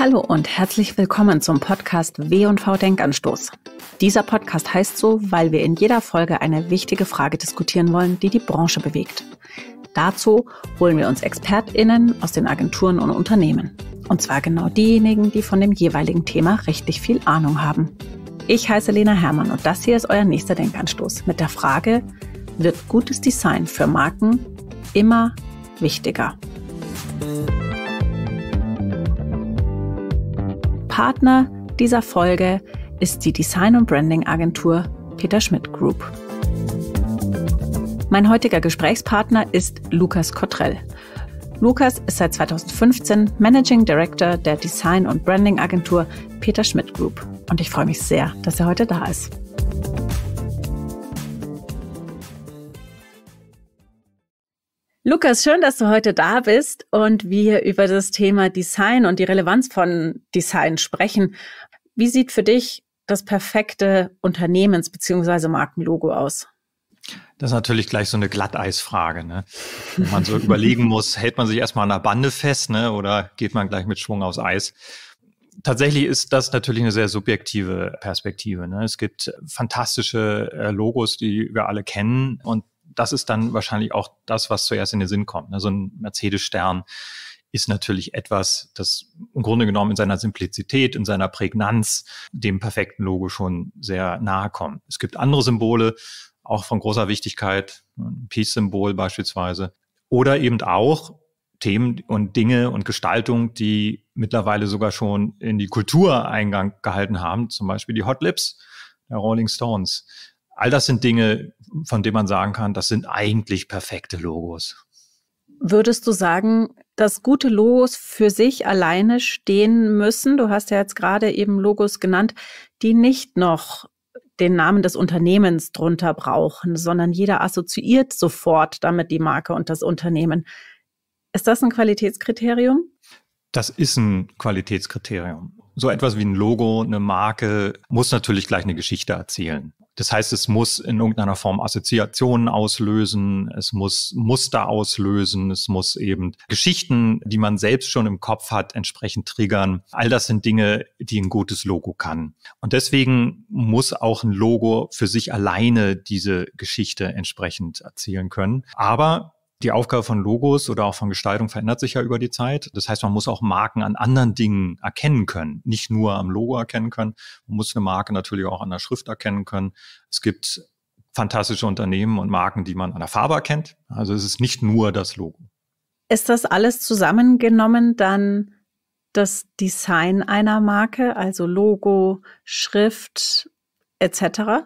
Hallo und herzlich willkommen zum Podcast W&V Denkanstoß. Dieser Podcast heißt so, weil wir in jeder Folge eine wichtige Frage diskutieren wollen, die die Branche bewegt. Dazu holen wir uns ExpertInnen aus den Agenturen und Unternehmen. Und zwar genau diejenigen, die von dem jeweiligen Thema richtig viel Ahnung haben. Ich heiße Lena Hermann und das hier ist euer nächster Denkanstoß mit der Frage, wird gutes Design für Marken immer wichtiger? Partner dieser Folge ist die Design- und Branding-Agentur Peter Schmidt Group. Mein heutiger Gesprächspartner ist Lukas Kottrell. Lukas ist seit 2015 Managing Director der Design- und Branding-Agentur Peter Schmidt Group und ich freue mich sehr, dass er heute da ist. Lukas, schön, dass du heute da bist und wir über das Thema Design und die Relevanz von Design sprechen. Wie sieht für dich das perfekte Unternehmens- bzw. Markenlogo aus? Das ist natürlich gleich so eine Glatteisfrage. Ne? Wenn man so überlegen muss, hält man sich erstmal an der Bande fest ne? oder geht man gleich mit Schwung aufs Eis? tatsächlich ist das natürlich eine sehr subjektive Perspektive. Ne? Es gibt fantastische äh, Logos, die wir alle kennen und das ist dann wahrscheinlich auch das, was zuerst in den Sinn kommt. Ne? So ein Mercedes-Stern ist natürlich etwas, das im Grunde genommen in seiner Simplizität, in seiner Prägnanz dem perfekten Logo schon sehr nahe kommt. Es gibt andere Symbole, auch von großer Wichtigkeit, ein Peace-Symbol beispielsweise. Oder eben auch Themen und Dinge und Gestaltung, die mittlerweile sogar schon in die Kultur Eingang gehalten haben, zum Beispiel die Hot Lips der Rolling Stones. All das sind Dinge, von denen man sagen kann, das sind eigentlich perfekte Logos. Würdest du sagen, dass gute Logos für sich alleine stehen müssen? Du hast ja jetzt gerade eben Logos genannt, die nicht noch den Namen des Unternehmens drunter brauchen, sondern jeder assoziiert sofort damit die Marke und das Unternehmen. Ist das ein Qualitätskriterium? Das ist ein Qualitätskriterium. So etwas wie ein Logo, eine Marke muss natürlich gleich eine Geschichte erzählen. Das heißt, es muss in irgendeiner Form Assoziationen auslösen, es muss Muster auslösen, es muss eben Geschichten, die man selbst schon im Kopf hat, entsprechend triggern. All das sind Dinge, die ein gutes Logo kann. Und deswegen muss auch ein Logo für sich alleine diese Geschichte entsprechend erzählen können. Aber die Aufgabe von Logos oder auch von Gestaltung verändert sich ja über die Zeit. Das heißt, man muss auch Marken an anderen Dingen erkennen können, nicht nur am Logo erkennen können. Man muss eine Marke natürlich auch an der Schrift erkennen können. Es gibt fantastische Unternehmen und Marken, die man an der Farbe erkennt. Also es ist nicht nur das Logo. Ist das alles zusammengenommen dann das Design einer Marke, also Logo, Schrift etc.?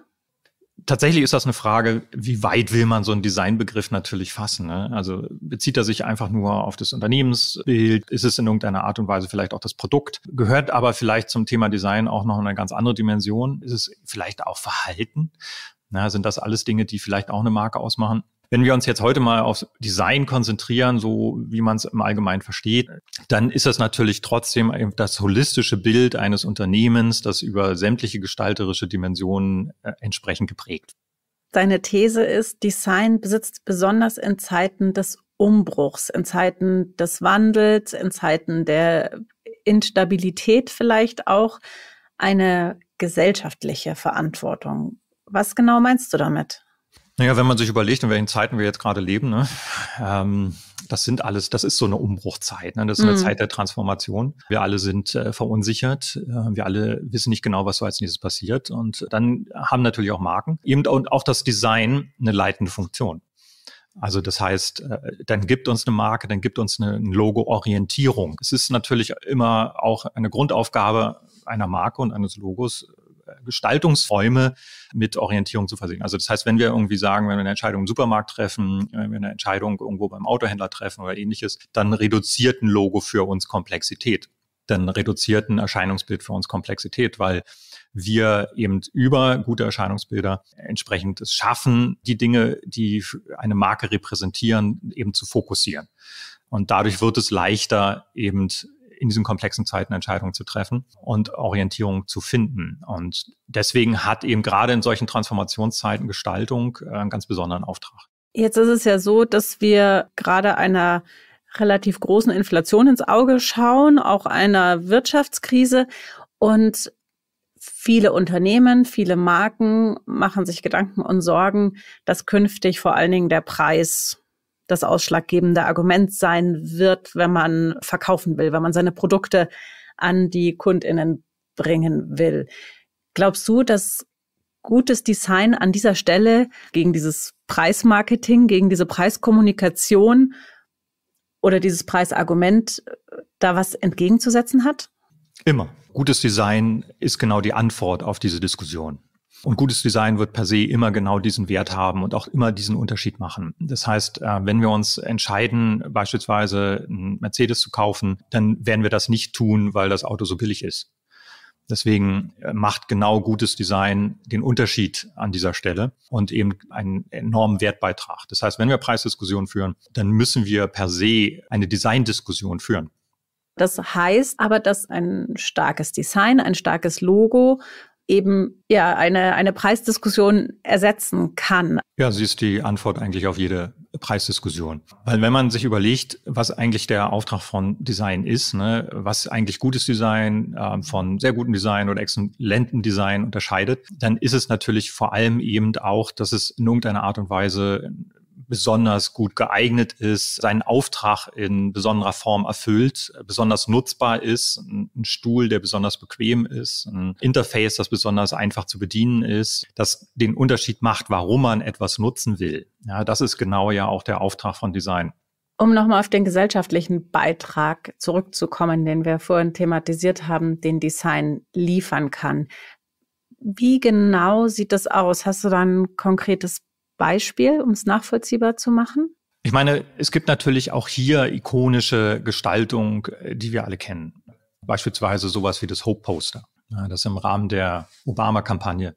tatsächlich ist das eine Frage, wie weit will man so einen Designbegriff natürlich fassen? Ne? Also bezieht er sich einfach nur auf das Unternehmensbild? Ist es in irgendeiner Art und Weise vielleicht auch das Produkt? Gehört aber vielleicht zum Thema Design auch noch eine ganz andere Dimension? Ist es vielleicht auch Verhalten? Na, sind das alles Dinge, die vielleicht auch eine Marke ausmachen? Wenn wir uns jetzt heute mal aufs Design konzentrieren, so wie man es im Allgemeinen versteht, dann ist das natürlich trotzdem das holistische Bild eines Unternehmens, das über sämtliche gestalterische Dimensionen äh, entsprechend geprägt. Deine These ist, Design besitzt besonders in Zeiten des Umbruchs, in Zeiten des Wandels, in Zeiten der Instabilität vielleicht auch eine gesellschaftliche Verantwortung. Was genau meinst du damit? Naja, wenn man sich überlegt, in welchen Zeiten wir jetzt gerade leben, ne, ähm, das sind alles, das ist so eine Umbruchzeit, ne, das ist eine mhm. Zeit der Transformation. Wir alle sind äh, verunsichert, äh, wir alle wissen nicht genau, was so als nächstes passiert. Und dann haben natürlich auch Marken eben und auch das Design eine leitende Funktion. Also das heißt, äh, dann gibt uns eine Marke, dann gibt uns eine, eine Logo-Orientierung. Es ist natürlich immer auch eine Grundaufgabe einer Marke und eines Logos, Gestaltungsräume mit Orientierung zu versehen. Also das heißt, wenn wir irgendwie sagen, wenn wir eine Entscheidung im Supermarkt treffen, äh, wenn wir eine Entscheidung irgendwo beim Autohändler treffen oder ähnliches, dann reduziert ein Logo für uns Komplexität. Dann reduziert ein Erscheinungsbild für uns Komplexität, weil wir eben über gute Erscheinungsbilder entsprechend es schaffen, die Dinge, die eine Marke repräsentieren, eben zu fokussieren. Und dadurch wird es leichter, eben in diesen komplexen Zeiten Entscheidungen zu treffen und Orientierung zu finden. Und deswegen hat eben gerade in solchen Transformationszeiten Gestaltung äh, einen ganz besonderen Auftrag. Jetzt ist es ja so, dass wir gerade einer relativ großen Inflation ins Auge schauen, auch einer Wirtschaftskrise. Und viele Unternehmen, viele Marken machen sich Gedanken und Sorgen, dass künftig vor allen Dingen der Preis das ausschlaggebende Argument sein wird, wenn man verkaufen will, wenn man seine Produkte an die Kundinnen bringen will. Glaubst du, dass gutes Design an dieser Stelle gegen dieses Preismarketing, gegen diese Preiskommunikation oder dieses Preisargument äh, da was entgegenzusetzen hat? Immer. Gutes Design ist genau die Antwort auf diese Diskussion. Und gutes Design wird per se immer genau diesen Wert haben und auch immer diesen Unterschied machen. Das heißt, äh, wenn wir uns entscheiden, beispielsweise einen Mercedes zu kaufen, dann werden wir das nicht tun, weil das Auto so billig ist. Deswegen äh, macht genau gutes Design den Unterschied an dieser Stelle und eben einen enormen Wertbeitrag. Das heißt, wenn wir Preisdiskussionen führen, dann müssen wir per se eine Designdiskussion führen. Das heißt aber, dass ein starkes Design, ein starkes Logo eben ja eine, eine Preisdiskussion ersetzen kann. Ja, sie ist die Antwort eigentlich auf jede Preisdiskussion. Weil wenn man sich überlegt, was eigentlich der Auftrag von Design ist, ne, was eigentlich gutes Design äh, von sehr gutem Design oder exzellentem Design unterscheidet, dann ist es natürlich vor allem eben auch, dass es in irgendeiner Art und Weise besonders gut geeignet ist, seinen Auftrag in besonderer Form erfüllt, besonders nutzbar ist, ein Stuhl, der besonders bequem ist, ein Interface, das besonders einfach zu bedienen ist, das den Unterschied macht, warum man etwas nutzen will. Ja, das ist genau ja auch der Auftrag von Design. Um nochmal auf den gesellschaftlichen Beitrag zurückzukommen, den wir vorhin thematisiert haben, den Design liefern kann. Wie genau sieht das aus? Hast du da ein konkretes Beispiel, um es nachvollziehbar zu machen? Ich meine, es gibt natürlich auch hier ikonische Gestaltung, äh, die wir alle kennen. Beispielsweise sowas wie das Hope Poster das im Rahmen der Obama-Kampagne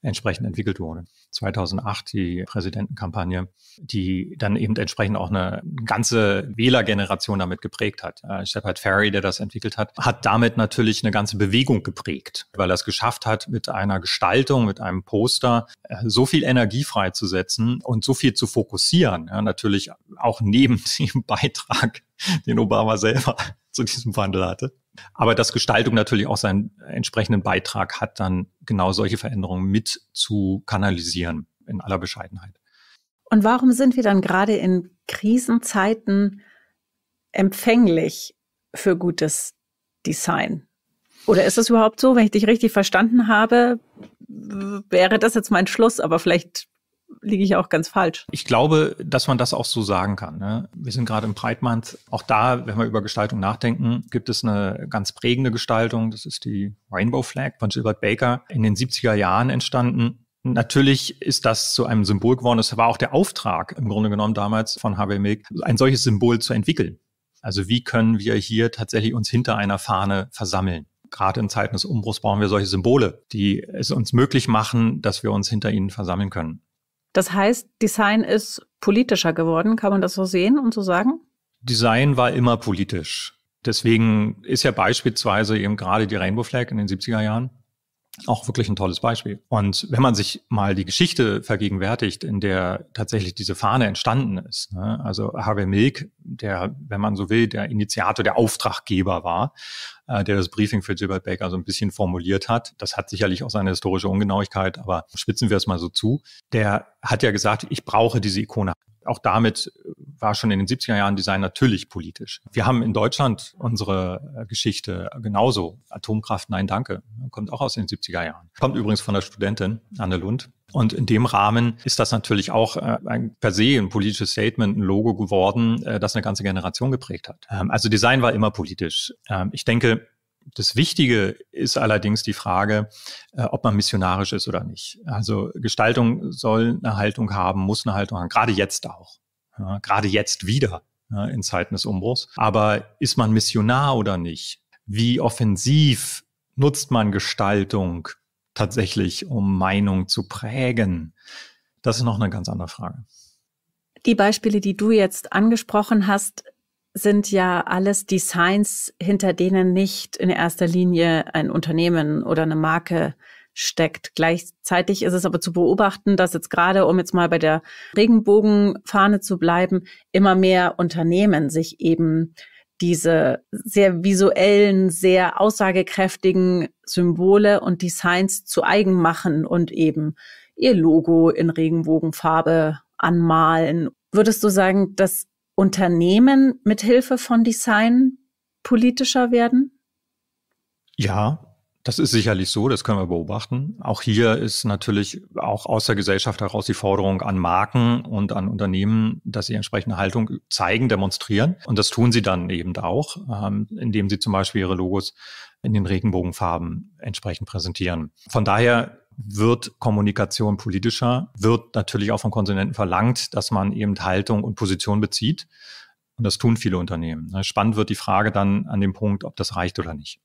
entsprechend entwickelt wurde. 2008 die Präsidentenkampagne, die dann eben entsprechend auch eine ganze Wählergeneration damit geprägt hat. Shepard Ferry, der das entwickelt hat, hat damit natürlich eine ganze Bewegung geprägt, weil er es geschafft hat, mit einer Gestaltung, mit einem Poster äh, so viel Energie freizusetzen und so viel zu fokussieren. Ja, natürlich auch neben dem Beitrag, den Obama selber zu diesem Wandel hatte. Aber dass Gestaltung natürlich auch seinen entsprechenden Beitrag hat, dann genau solche Veränderungen mit zu kanalisieren in aller Bescheidenheit. Und warum sind wir dann gerade in Krisenzeiten empfänglich für gutes Design? Oder ist es überhaupt so, wenn ich dich richtig verstanden habe, wäre das jetzt mein Schluss, aber vielleicht liege ich auch ganz falsch. Ich glaube, dass man das auch so sagen kann. Ne? Wir sind gerade im Breitmann. Auch da, wenn wir über Gestaltung nachdenken, gibt es eine ganz prägende Gestaltung. Das ist die Rainbow Flag von Gilbert Baker in den 70er Jahren entstanden. Natürlich ist das zu einem Symbol geworden. Es war auch der Auftrag im Grunde genommen damals von Harvey Milk, ein solches Symbol zu entwickeln. Also wie können wir hier tatsächlich uns hinter einer Fahne versammeln? gerade in Zeiten des Umbruchs brauchen wir solche Symbole, die es uns möglich machen, dass wir uns hinter ihnen versammeln können. Das heißt, Design ist politischer geworden, kann man das so sehen und so sagen? Design war immer politisch. Deswegen ist ja beispielsweise eben gerade die Rainbow Flag in den 70er Jahren auch wirklich ein tolles Beispiel. Und wenn man sich mal die Geschichte vergegenwärtigt, in der tatsächlich diese Fahne entstanden ist, ne? also Harvey Milk, der, wenn man so will, der Initiator, der Auftraggeber war, äh, der das Briefing für Gilbert Baker so ein bisschen formuliert hat, das hat sicherlich auch seine historische Ungenauigkeit, aber spitzen wir es mal so zu, der hat ja gesagt, ich brauche diese Ikone. Auch damit war schon in den 70er Jahren Design natürlich politisch. Wir haben in Deutschland unsere äh, Geschichte genauso. Atomkraft, nein, danke. Kommt auch aus den 70er Jahren. Kommt übrigens von der Studentin Anne Lund. Und in dem Rahmen ist das natürlich auch äh, ein, per se ein politisches Statement, ein Logo geworden, äh, das eine ganze Generation geprägt hat. Ähm, also Design war immer politisch. Ähm, ich denke, das Wichtige ist allerdings die Frage, ob man missionarisch ist oder nicht. Also Gestaltung soll eine Haltung haben, muss eine Haltung haben, gerade jetzt auch. Ja, gerade jetzt wieder ja, in Zeiten des Umbruchs. Aber ist man Missionar oder nicht? Wie offensiv nutzt man Gestaltung tatsächlich, um Meinung zu prägen? Das ist noch eine ganz andere Frage. Die Beispiele, die du jetzt angesprochen hast, sind ja alles Designs, hinter denen nicht in erster Linie ein Unternehmen oder eine Marke steckt. Gleichzeitig ist es aber zu beobachten, dass jetzt gerade, um jetzt mal bei der Regenbogenfahne zu bleiben, immer mehr Unternehmen sich eben diese sehr visuellen, sehr aussagekräftigen Symbole und Designs zu eigen machen und eben ihr Logo in Regenbogenfarbe anmalen. Würdest du sagen, dass Unternehmen mithilfe von Design politischer werden? Ja, das ist sicherlich so, das können wir beobachten. Auch hier ist natürlich auch aus der Gesellschaft heraus die Forderung an Marken und an Unternehmen, dass sie entsprechende Haltung zeigen, demonstrieren. Und das tun sie dann eben auch, ähm, indem sie zum Beispiel ihre Logos in den Regenbogenfarben entsprechend präsentieren. Von daher wird Kommunikation politischer, wird natürlich auch von Konsumenten verlangt, dass man eben Haltung und Position bezieht. Und das tun viele Unternehmen. Spannend wird die Frage dann an dem Punkt, ob das reicht oder nicht.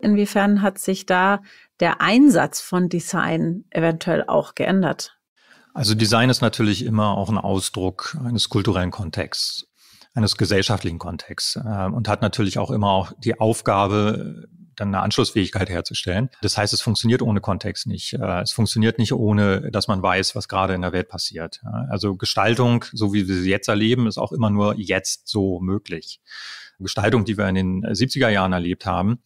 Inwiefern hat sich da der Einsatz von Design eventuell auch geändert? Also Design ist natürlich immer auch ein Ausdruck eines kulturellen Kontexts, eines gesellschaftlichen Kontexts äh, und hat natürlich auch immer auch die Aufgabe, dann eine Anschlussfähigkeit herzustellen. Das heißt, es funktioniert ohne Kontext nicht. Äh, es funktioniert nicht ohne, dass man weiß, was gerade in der Welt passiert. Also Gestaltung, so wie wir sie jetzt erleben, ist auch immer nur jetzt so möglich. Gestaltung, die wir in den 70er Jahren erlebt haben,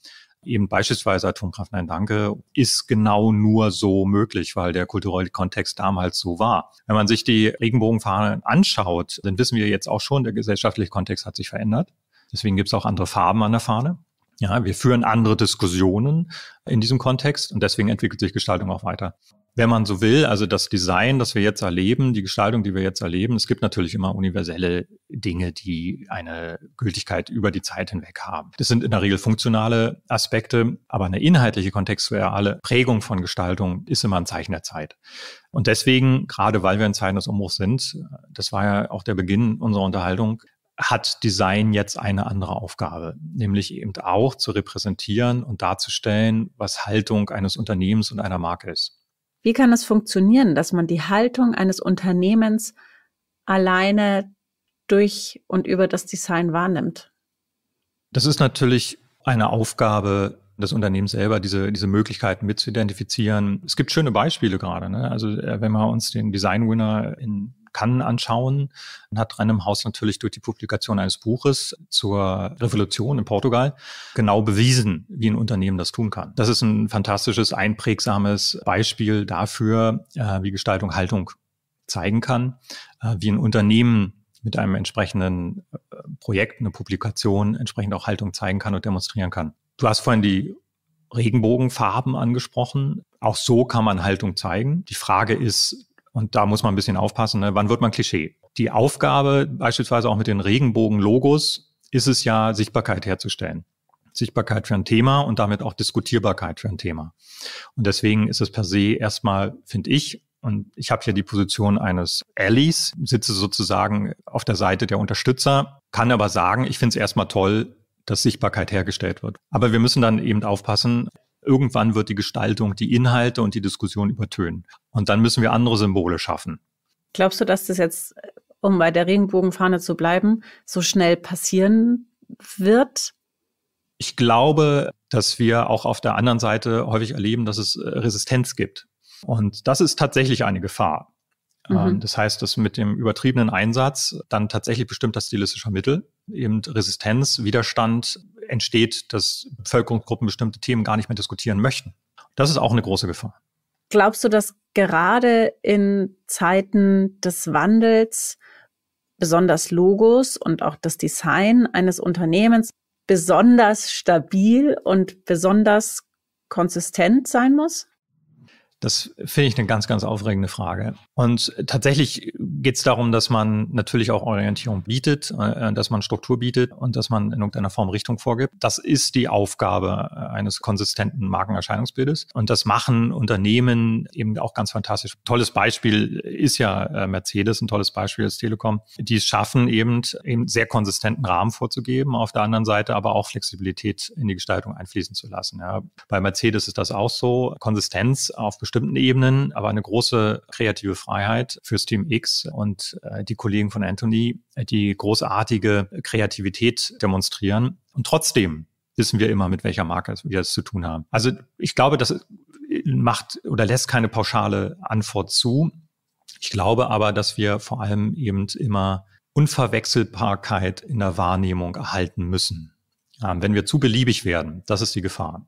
eben beispielsweise Atomkraft Nein Danke ist genau nur so möglich, weil der kulturelle Kontext damals so war. Wenn man sich die Regenbogenfahnen anschaut, dann wissen wir jetzt auch schon, der gesellschaftliche Kontext hat sich verändert. Deswegen gibt es auch andere Farben an der Fahne. Ja, wir führen andere Diskussionen in diesem Kontext und deswegen entwickelt sich Gestaltung auch weiter wenn man so will, also das Design, das wir jetzt erleben, die Gestaltung, die wir jetzt erleben, es gibt natürlich immer universelle Dinge, die eine Gültigkeit über die Zeit hinweg haben. Das sind in der Regel funktionale Aspekte, aber eine inhaltliche kontextuelle Prägung von Gestaltung ist immer ein Zeichen der Zeit. Und deswegen, gerade weil wir in Zeiten des Umbruchs sind, das war ja auch der Beginn unserer Unterhaltung, hat Design jetzt eine andere Aufgabe, nämlich eben auch zu repräsentieren und darzustellen, was Haltung eines Unternehmens und einer Marke ist. Wie kann es funktionieren, dass man die Haltung eines Unternehmens alleine durch und über das Design wahrnimmt? Das ist natürlich eine Aufgabe das Unternehmen selber, diese, diese Möglichkeiten mit zu identifizieren. Es gibt schöne Beispiele gerade. Ne? Also äh, wenn wir uns den Design Winner in kann, anschauen. Und hat Random House natürlich durch die Publikation eines Buches zur Revolution in Portugal genau bewiesen, wie ein Unternehmen das tun kann. Das ist ein fantastisches, einprägsames Beispiel dafür, äh, wie Gestaltung Haltung zeigen kann, äh, wie ein Unternehmen mit einem entsprechenden äh, Projekt, eine Publikation entsprechend auch Haltung zeigen kann und demonstrieren kann. Du hast vorhin die Regenbogenfarben angesprochen. Auch so kann man Haltung zeigen. Die Frage ist, und da muss man ein bisschen aufpassen, ne? wann wird man Klischee? Die Aufgabe, beispielsweise auch mit den Regenbogen-Logos, ist es ja, Sichtbarkeit herzustellen. Sichtbarkeit für ein Thema und damit auch Diskutierbarkeit für ein Thema. Und deswegen ist es per se erstmal, finde ich, und ich habe hier die Position eines Allies, sitze sozusagen auf der Seite der Unterstützer, kann aber sagen, ich finde es erstmal toll, dass Sichtbarkeit hergestellt wird. Aber wir müssen dann eben aufpassen, Irgendwann wird die Gestaltung die Inhalte und die Diskussion übertönen. Und dann müssen wir andere Symbole schaffen. Glaubst du, dass das jetzt, äh, um bei der Regenbogenfahne zu bleiben, so schnell passieren wird? Ich glaube, dass wir auch auf der anderen Seite häufig erleben, dass es äh, Resistenz gibt. Und das ist tatsächlich eine Gefahr. Äh, mhm. Das heißt, dass mit dem übertriebenen Einsatz dann tatsächlich bestimmter stilistischer Mittel, eben Resistenz, Widerstand entsteht, dass Bevölkerungsgruppen bestimmte Themen gar nicht mehr diskutieren möchten. Das ist auch eine große Gefahr. Glaubst du, dass gerade in Zeiten des Wandels besonders Logos und auch das Design eines Unternehmens besonders stabil und besonders konsistent sein muss? Das finde ich eine ganz, ganz aufregende Frage. Und tatsächlich geht es darum, dass man natürlich auch Orientierung bietet, äh, dass man Struktur bietet und dass man in irgendeiner Form Richtung vorgibt. Das ist die Aufgabe äh, eines konsistenten Markenerscheinungsbildes. Und das machen Unternehmen eben auch ganz fantastisch. Tolles Beispiel ist ja äh, Mercedes, ein tolles Beispiel ist Telekom, die es schaffen, eben, eben sehr konsistenten Rahmen vorzugeben, auf der anderen Seite aber auch Flexibilität in die Gestaltung einfließen zu lassen. Ja, bei Mercedes ist das auch so. Konsistenz auf bestimmte bestimmten Ebenen, aber eine große kreative Freiheit fürs Team X und äh, die Kollegen von Anthony, äh, die großartige Kreativität demonstrieren. Und trotzdem wissen wir immer, mit welcher Marke wir es zu tun haben. Also ich glaube, das äh, macht oder lässt keine pauschale Antwort zu. Ich glaube aber, dass wir vor allem eben immer Unverwechselbarkeit in der Wahrnehmung erhalten müssen. Ähm, wenn wir zu beliebig werden, das ist die Gefahr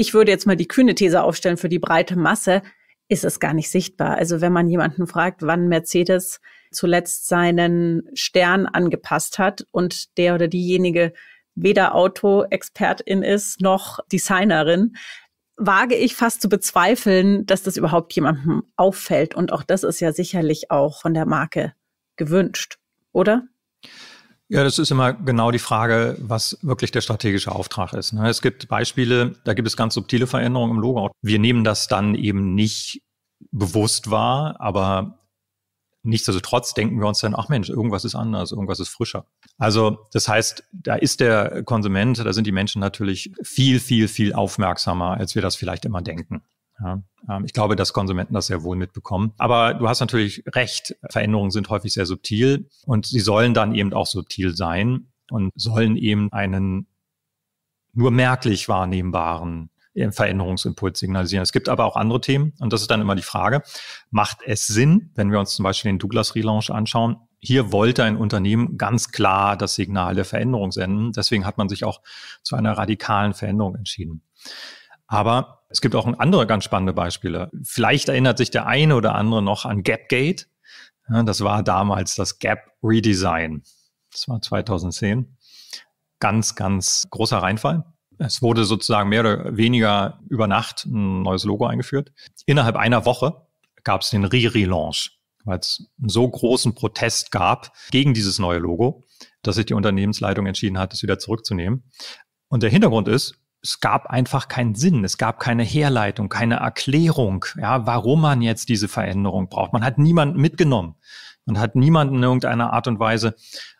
ich würde jetzt mal die kühne These aufstellen, für die breite Masse ist es gar nicht sichtbar. Also wenn man jemanden fragt, wann Mercedes zuletzt seinen Stern angepasst hat und der oder diejenige weder Autoexpertin ist noch Designerin, wage ich fast zu bezweifeln, dass das überhaupt jemandem auffällt. Und auch das ist ja sicherlich auch von der Marke gewünscht, oder? Ja, das ist immer genau die Frage, was wirklich der strategische Auftrag ist. Ne? Es gibt Beispiele, da gibt es ganz subtile Veränderungen im Logo. Wir nehmen das dann eben nicht bewusst wahr, aber nichtsdestotrotz denken wir uns dann, ach Mensch, irgendwas ist anders, irgendwas ist frischer. Also das heißt, da ist der Konsument, da sind die Menschen natürlich viel, viel, viel aufmerksamer, als wir das vielleicht immer denken. Ja. Ähm, ich glaube, dass Konsumenten das sehr wohl mitbekommen. Aber du hast natürlich recht, Veränderungen sind häufig sehr subtil und sie sollen dann eben auch subtil sein und sollen eben einen nur merklich wahrnehmbaren äh, Veränderungsimpuls signalisieren. Es gibt aber auch andere Themen und das ist dann immer die Frage, macht es Sinn, wenn wir uns zum Beispiel den Douglas Relaunch anschauen, hier wollte ein Unternehmen ganz klar das Signal der Veränderung senden. Deswegen hat man sich auch zu einer radikalen Veränderung entschieden. Aber es gibt auch andere ganz spannende Beispiele. Vielleicht erinnert sich der eine oder andere noch an Gapgate. das war damals das Gap Redesign. Das war 2010. Ganz, ganz großer Reinfall. Es wurde sozusagen mehr oder weniger über Nacht ein neues Logo eingeführt. Innerhalb einer Woche gab es den Re-Relaunch, weil es einen so großen Protest gab gegen dieses neue Logo, dass sich die Unternehmensleitung entschieden hat, es wieder zurückzunehmen. Und der Hintergrund ist, es gab einfach keinen Sinn, es gab keine Herleitung, keine Erklärung, ja, warum man jetzt diese Veränderung braucht. Man hat niemanden mitgenommen und hat niemanden in irgendeiner Art und Weise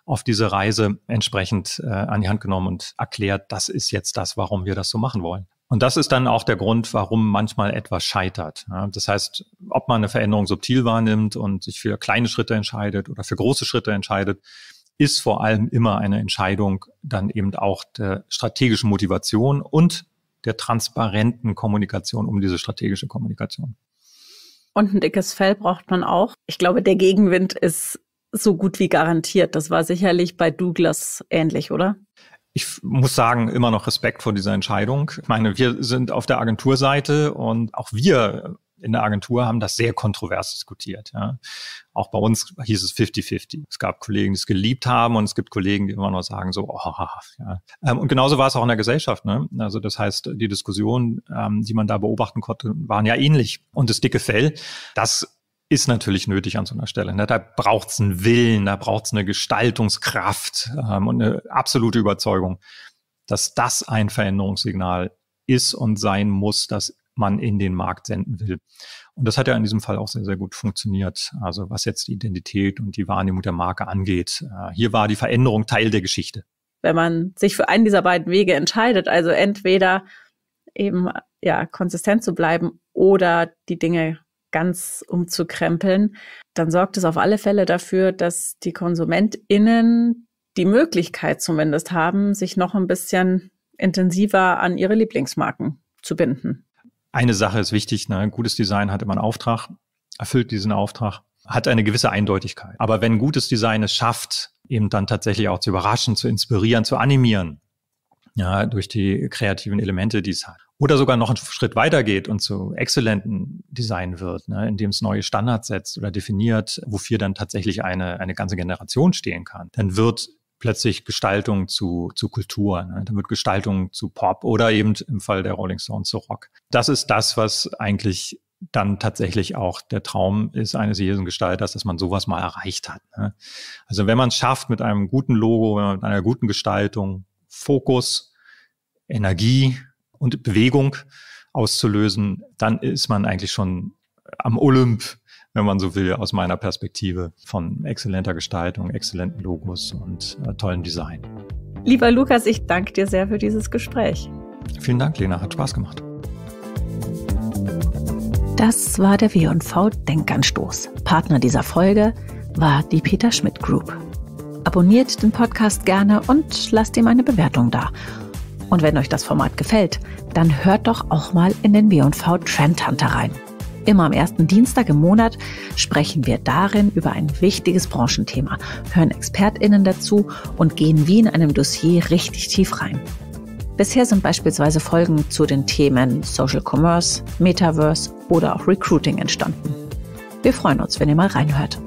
auf diese Reise entsprechend äh, an die Hand genommen und erklärt, das ist jetzt das, warum wir das so machen wollen. Und das ist dann auch der Grund, warum manchmal etwas scheitert. Ja, das heißt, ob man eine Veränderung subtil wahrnimmt und sich für kleine Schritte entscheidet oder für große Schritte entscheidet, ist vor allem immer eine Entscheidung dann eben auch der strategischen Motivation und der transparenten Kommunikation um diese strategische Kommunikation. Und ein dickes Fell braucht man auch. Ich glaube, der Gegenwind ist so gut wie garantiert. Das war sicherlich bei Douglas ähnlich, oder? Ich muss sagen, immer noch Respekt vor dieser Entscheidung. Ich meine, wir sind auf der Agenturseite und auch wir in der Agentur haben das sehr kontrovers diskutiert. Ja. Auch bei uns hieß es 50-50. Es gab Kollegen, die es geliebt haben und es gibt Kollegen, die immer noch sagen so, oh, ja. Ähm, und genauso war es auch in der Gesellschaft. Ne? Also das heißt, die Diskussionen, ähm, die man da beobachten konnte, waren ja ähnlich. Und das dicke Fell, das ist natürlich nötig an so einer Stelle. Ne? Da braucht's einen Willen, da braucht's eine Gestaltungskraft ähm, und eine absolute Überzeugung, dass das ein Veränderungssignal ist und sein muss, dass man in den Markt senden will. Und das hat ja in diesem Fall auch sehr, sehr gut funktioniert. Also was jetzt die Identität und die Wahrnehmung der Marke angeht. Äh, hier war die Veränderung Teil der Geschichte. Wenn man sich für einen dieser beiden Wege entscheidet, also entweder eben ja konsistent zu bleiben oder die Dinge ganz umzukrempeln, dann sorgt es auf alle Fälle dafür, dass die KonsumentInnen die Möglichkeit zumindest haben, sich noch ein bisschen intensiver an ihre Lieblingsmarken zu binden eine Sache ist wichtig, ne? gutes Design hat immer einen Auftrag, erfüllt diesen Auftrag, hat eine gewisse Eindeutigkeit. Aber wenn gutes Design es schafft, eben dann tatsächlich auch zu überraschen, zu inspirieren, zu animieren, ja, durch die kreativen Elemente, die es hat. Oder sogar noch einen Schritt weiter geht und zu exzellenten Design wird, ne, indem es neue Standards setzt oder definiert, wofür dann tatsächlich eine, eine ganze Generation stehen kann. Dann wird plötzlich Gestaltung zu, zu Kultur. Ne? Dann Gestaltung zu Pop oder eben im Fall der Rolling Stones zu Rock. Das ist das, was eigentlich dann tatsächlich auch der Traum ist eines jeden Gestalters, dass man sowas mal erreicht hat. Ne? Also wenn man es schafft, mit einem guten Logo, mit einer guten Gestaltung, Fokus, Energie und Bewegung auszulösen, dann ist man eigentlich schon am Olymp wenn man so will, aus meiner Perspektive von exzellenter Gestaltung, exzellenten Logos und äh, tollen Design. Lieber Lukas, ich danke dir sehr für dieses Gespräch. Vielen Dank, Lena, hat Spaß gemacht. Das war der W&V Denkanstoß. Partner dieser Folge war die Peter Schmidt Group. Abonniert den Podcast gerne und lasst ihm eine Bewertung da. Und wenn euch das Format gefällt, dann hört doch auch mal in den W&V Trendhunter rein. Immer am ersten Dienstag im Monat sprechen wir darin über ein wichtiges Branchenthema, hören ExpertInnen dazu und gehen wie in einem Dossier richtig tief rein. Bisher sind beispielsweise Folgen zu den Themen Social Commerce, Metaverse oder auch Recruiting entstanden. Wir freuen uns, wenn ihr mal reinhört.